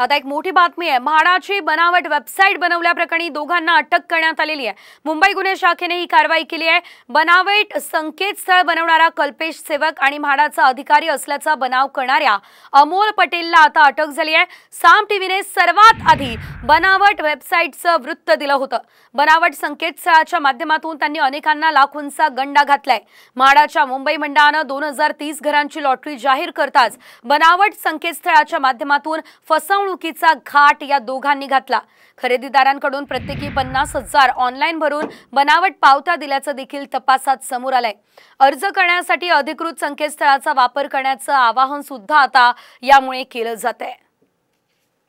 आता एक मोठी बातमी आहे म्हाडाची बनावट वेबसाईट बनवल्याप्रकरणी दोघांना अटक करण्यात आलेली आहे मुंबई गुन्हे शाखेने ही कारवाई केली आहे बनावट संकेतस्थळ बनवणारा कल्पेश सेवक आणि म्हाडाचा अधिकारी असल्याचा बनाव करणाऱ्या अमोल पटेलला आता अटक झाली आहे साम टीव्हीने सर्वात आधी बनावट वेबसाईटचं वृत्त दिलं होतं बनावट संकेतस्थळाच्या माध्यमातून त्यांनी अनेकांना लाखोंचा गंडा घातलाय म्हाडाच्या मुंबई मंडळानं दोन हजार तीस घरांची लॉटरी जाहीर करताच बनावट संकेतस्थळाच्या माध्यमातून फसवणूक फसवणुकीचा घाट या दोघांनी घातला खरेदीदारांकडून प्रत्येकी पन्नास हजार ऑनलाईन भरून बनावट पावता दिल्याचं देखील तपासात समोर आलंय अर्ज करण्यासाठी अधिकृत संकेतस्थळाचा वापर करण्याचं आवाहन सुद्धा आता यामुळे केलं जात आहे